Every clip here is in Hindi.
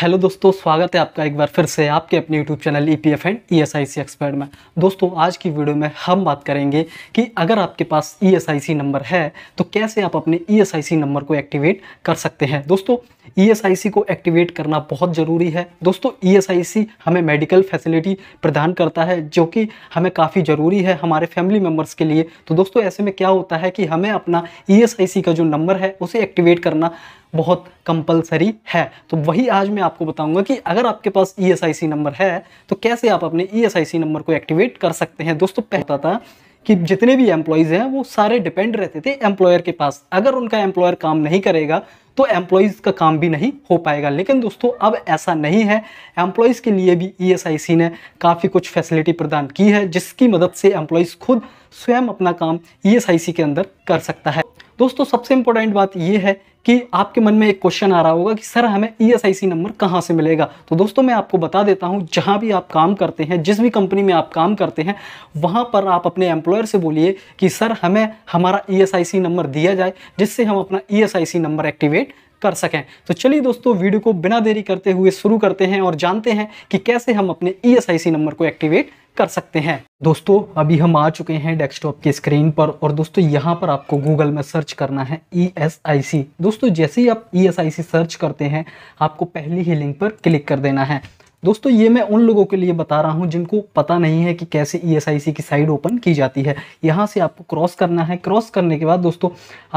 हेलो दोस्तों स्वागत है आपका एक बार फिर से आपके अपने YouTube channel E P F and E S I C expert में दोस्तों आज की वीडियो में हम बात करेंगे कि अगर आपके पास ई एस आई सी नंबर है तो कैसे आप अपने E S I C number को एक्टिवेट कर सकते हैं दोस्तों ई एस आई सी को एक्टिवेट करना बहुत ज़रूरी है दोस्तों ई एस आई सी हमें मेडिकल फैसिलिटी प्रदान करता है जो कि हमें काफ़ी ज़रूरी है हमारे फैमिली मेम्बर्स के लिए तो दोस्तों ऐसे में क्या होता है कि हमें अपना ई एस आई सी का जो नंबर है उसे एक्टिवेट करना बहुत कंपलसरी है तो वही आज मैं आपको बताऊंगा कि अगर आपके पास ई e नंबर है तो कैसे आप अपने ई e नंबर को एक्टिवेट कर सकते हैं दोस्तों पहला तो था कि जितने भी एम्प्लॉयज़ हैं वो सारे डिपेंड रहते थे एम्प्लॉयर के पास अगर उनका एम्प्लॉयर काम नहीं करेगा तो एम्प्लॉयज़ का काम भी नहीं हो पाएगा लेकिन दोस्तों अब ऐसा नहीं है एम्प्लॉयज़ के लिए भी ई e ने काफ़ी कुछ फैसिलिटी प्रदान की है जिसकी मदद से एम्प्लॉयज़ खुद स्वयं अपना काम ई के अंदर कर सकता है दोस्तों सबसे इम्पोर्टेंट बात यह है कि आपके मन में एक क्वेश्चन आ रहा होगा कि सर हमें ई e नंबर कहाँ से मिलेगा तो दोस्तों मैं आपको बता देता हूँ जहाँ भी आप काम करते हैं जिस भी कंपनी में आप काम करते हैं वहाँ पर आप अपने एम्प्लॉयर से बोलिए कि सर हमें हमारा ई e नंबर दिया जाए जिससे हम अपना ई नंबर एक्टिवेट कर सकें तो चलिए दोस्तों वीडियो को बिना देरी करते हुए शुरू करते हैं और जानते हैं कि कैसे हम अपने ई e नंबर को एक्टिवेट कर सकते हैं दोस्तों अभी हम आ चुके हैं डेस्कटॉप की स्क्रीन पर और दोस्तों यहाँ पर आपको गूगल में सर्च करना है ई एस आई सी दोस्तों जैसे ही आप ई एस आई सी सर्च करते हैं आपको पहली ही लिंक पर क्लिक कर देना है दोस्तों ये मैं उन लोगों के लिए बता रहा हूँ जिनको पता नहीं है कि कैसे ई e की साइड ओपन की जाती है यहाँ से आपको क्रॉस करना है क्रॉस करने के बाद दोस्तों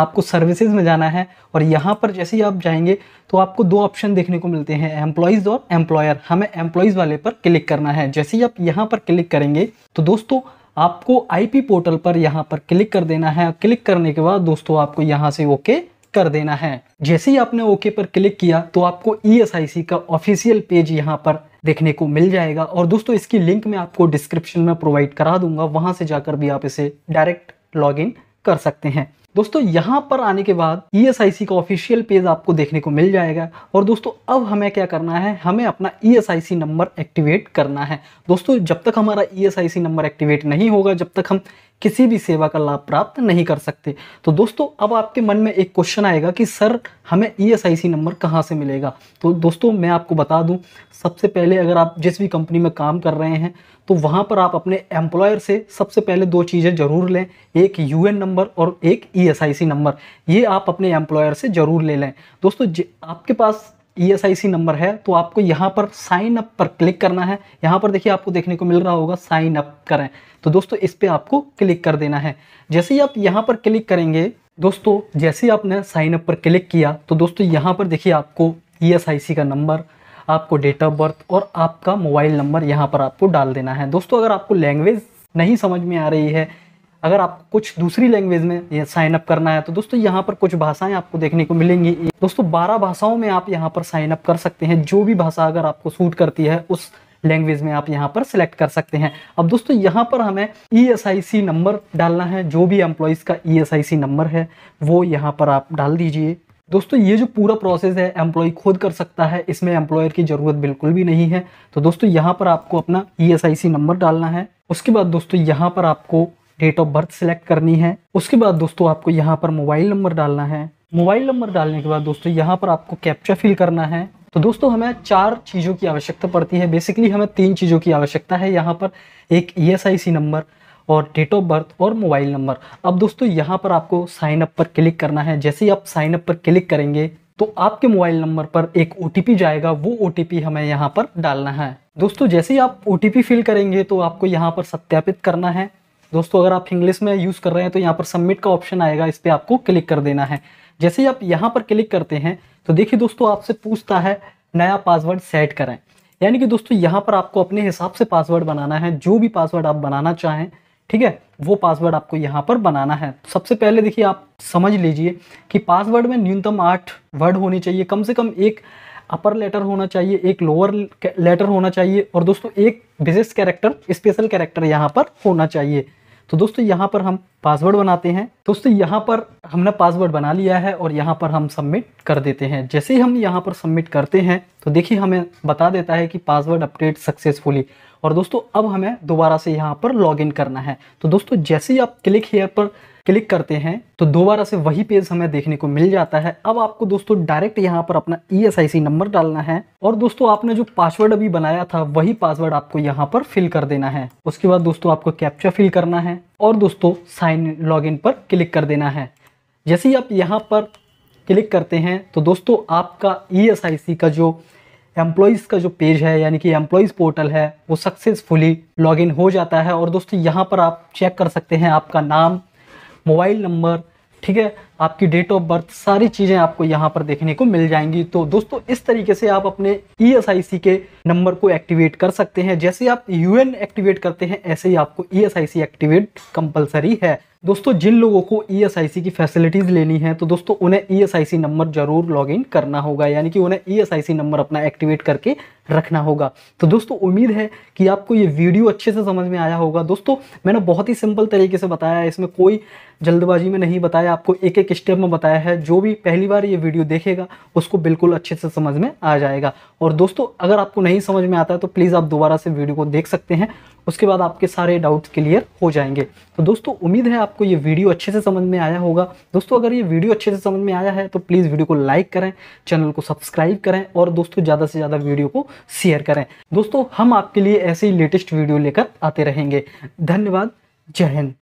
आपको सर्विसेज में जाना है और यहाँ पर जैसे ही आप जाएंगे तो आपको दो ऑप्शन देखने को मिलते हैं एम्प्लॉयज़ और एम्प्लॉयर हमें एम्प्लॉयज़ वाले पर क्लिक करना है जैसे ही आप यहाँ पर क्लिक करेंगे तो दोस्तों आपको आईपी पोर्टल पर यहाँ पर क्लिक कर देना है क्लिक करने के बाद दोस्तों आपको यहाँ से ओके कर देना है जैसे ही आपने ओके पर क्लिक किया तो आपको ई e का ऑफिशियल पेज यहाँ पर देखने को मिल जाएगा और दोस्तों इसकी लिंक मैं आपको डिस्क्रिप्शन में प्रोवाइड करा दूंगा वहां से जाकर भी आप इसे डायरेक्ट लॉग इन कर सकते हैं दोस्तों यहाँ पर आने के बाद ई e का ऑफिशियल पेज आपको देखने को मिल जाएगा और दोस्तों अब हमें क्या करना है हमें अपना ई नंबर एक्टिवेट करना है दोस्तों जब तक हमारा ई नंबर एक्टिवेट नहीं होगा जब तक हम किसी भी सेवा का लाभ प्राप्त नहीं कर सकते तो दोस्तों अब आपके मन में एक क्वेश्चन आएगा कि सर हमें ई e नंबर कहाँ से मिलेगा तो दोस्तों मैं आपको बता दूँ सबसे पहले अगर आप जिस भी कंपनी में काम कर रहे हैं तो वहाँ पर आप अपने एम्प्लॉयर से सबसे पहले दो चीज़ें ज़रूर लें एक यू नंबर और एक ई e नंबर ये आप अपने एम्प्लॉयर से ज़रूर ले लें दोस्तों आपके पास ई e नंबर है तो आपको यहाँ पर साइन अप पर क्लिक करना है यहाँ पर देखिए आपको देखने को मिल रहा होगा साइन अप करें तो दोस्तों इस पर आपको क्लिक कर देना है जैसे ही आप यहाँ पर क्लिक करेंगे दोस्तों जैसे ही आपने साइन अप पर क्लिक किया तो दोस्तों यहाँ पर देखिए आपको ई e का नंबर आपको डेट ऑफ बर्थ और आपका मोबाइल नंबर यहाँ पर आपको डाल देना है दोस्तों अगर आपको लैंग्वेज नहीं समझ में आ रही है अगर आपको कुछ दूसरी लैंग्वेज में साइन अप करना है तो दोस्तों यहाँ पर कुछ भाषाएं आपको देखने को मिलेंगी दोस्तों बारह भाषाओं में आप यहाँ पर साइन अप कर सकते हैं जो भी भाषा अगर आपको सूट करती है उस लैंग्वेज में आप यहाँ पर सिलेक्ट कर सकते हैं अब दोस्तों यहाँ पर हमें ई e नंबर डालना है जो भी एम्प्लॉयज़ का ई e नंबर है वो यहाँ पर आप डाल दीजिए दोस्तों ये जो पूरा प्रोसेस है एम्प्लॉय खुद कर सकता है इसमें एम्प्लॉयर की ज़रूरत बिल्कुल भी नहीं है तो दोस्तों यहाँ पर आपको अपना ई e नंबर डालना है उसके बाद दोस्तों यहाँ पर आपको डेट ऑफ बर्थ सिलेक्ट करनी है उसके बाद दोस्तों आपको यहाँ पर मोबाइल नंबर डालना है मोबाइल नंबर डालने के बाद दोस्तों यहाँ पर आपको कैप्चा फिल करना है तो दोस्तों हमें चार चीज़ों की आवश्यकता पड़ती है बेसिकली हमें तीन चीज़ों की आवश्यकता है यहाँ पर एक ई e नंबर और डेट ऑफ बर्थ और मोबाइल नंबर अब दोस्तों यहाँ पर आपको साइन अप पर क्लिक करना है जैसे ही आप साइन अप पर क्लिक करेंगे तो आपके मोबाइल नंबर पर एक ओ जाएगा वो ओ हमें यहाँ पर डालना है दोस्तों जैसे ही आप ओ फिल करेंगे तो आपको यहाँ पर सत्यापित करना है दोस्तों अगर आप इंग्लिश में यूज़ कर रहे हैं तो यहाँ पर सबमिट का ऑप्शन आएगा इस पर आपको क्लिक कर देना है जैसे ही आप यहाँ पर क्लिक करते हैं तो देखिए दोस्तों आपसे पूछता है नया पासवर्ड सेट करें यानी कि दोस्तों यहाँ पर आपको अपने हिसाब से पासवर्ड बनाना है जो भी पासवर्ड आप बनाना चाहें ठीक है वो पासवर्ड आपको यहाँ पर बनाना है सबसे पहले देखिए आप समझ लीजिए कि पासवर्ड में न्यूनतम आठ वर्ड होने चाहिए कम से कम एक अपर लेटर होना चाहिए एक लोअर लेटर होना चाहिए और दोस्तों एक विशेष कैरेक्टर स्पेशल कैरेक्टर यहाँ पर होना चाहिए तो दोस्तों यहाँ पर हम पासवर्ड बनाते हैं दोस्तों यहाँ पर हमने पासवर्ड बना लिया है और यहाँ पर हम सबमिट कर देते हैं जैसे ही हम यहाँ पर सबमिट करते हैं तो देखिए हमें बता देता है कि पासवर्ड अपडेट सक्सेसफुली और दोस्तों अब हमें दोबारा से यहाँ पर लॉग करना है तो दोस्तों जैसे ही आप क्लिक हेयर पर क्लिक करते हैं तो दोबारा से वही पेज हमें देखने को मिल जाता है अब आपको दोस्तों डायरेक्ट यहाँ पर अपना ई e नंबर डालना है और दोस्तों आपने जो पासवर्ड अभी बनाया था वही पासवर्ड आपको यहाँ पर फिल कर देना है उसके बाद दोस्तों आपको कैप्चा फिल करना है और दोस्तों साइन इन पर क्लिक कर देना है जैसे ही आप यहाँ पर क्लिक करते हैं तो दोस्तों आपका ई e का जो एम्प्लॉयज़ का जो पेज है यानी कि एम्प्लॉयज़ पोर्टल है वो सक्सेसफुली लॉगिन हो जाता है और दोस्तों यहाँ पर आप चेक कर सकते हैं आपका नाम मोबाइल नंबर ठीक है आपकी डेट ऑफ बर्थ सारी चीज़ें आपको यहाँ पर देखने को मिल जाएंगी तो दोस्तों इस तरीके से आप अपने ई e के नंबर को एक्टिवेट कर सकते हैं जैसे आप यू एक्टिवेट करते हैं ऐसे ही आपको ई एक्टिवेट कंपलसरी है दोस्तों जिन लोगों को ई एस आई सी की फैसिलिटीज़ लेनी है तो दोस्तों उन्हें E S I C number ज़रूर लॉग इन करना होगा यानी कि उन्हें E S I C number अपना एक्टिवेट करके रखना होगा तो दोस्तों उम्मीद है कि आपको ये वीडियो अच्छे से समझ में आया होगा दोस्तों मैंने बहुत ही सिंपल तरीके से बताया इसमें कोई जल्दबाजी में नहीं बताया आपको एक एक एक स्टेप में बताया है जो भी पहली बार ये वीडियो देखेगा उसको बिल्कुल अच्छे से समझ में आ जाएगा और दोस्तों अगर आपको नहीं समझ में आता है तो प्लीज़ आप दोबारा से वीडियो को देख सकते हैं उसके बाद आपके सारे डाउट क्लियर हो जाएंगे तो दोस्तों उम्मीद है आपको ये वीडियो अच्छे से समझ में आया होगा दोस्तों अगर ये वीडियो अच्छे से समझ में आया है तो प्लीज़ वीडियो को लाइक करें चैनल को सब्सक्राइब करें और दोस्तों ज़्यादा से ज़्यादा वीडियो को शेयर करें दोस्तों हम आपके लिए ऐसे ही लेटेस्ट वीडियो लेकर आते रहेंगे धन्यवाद जय हिंद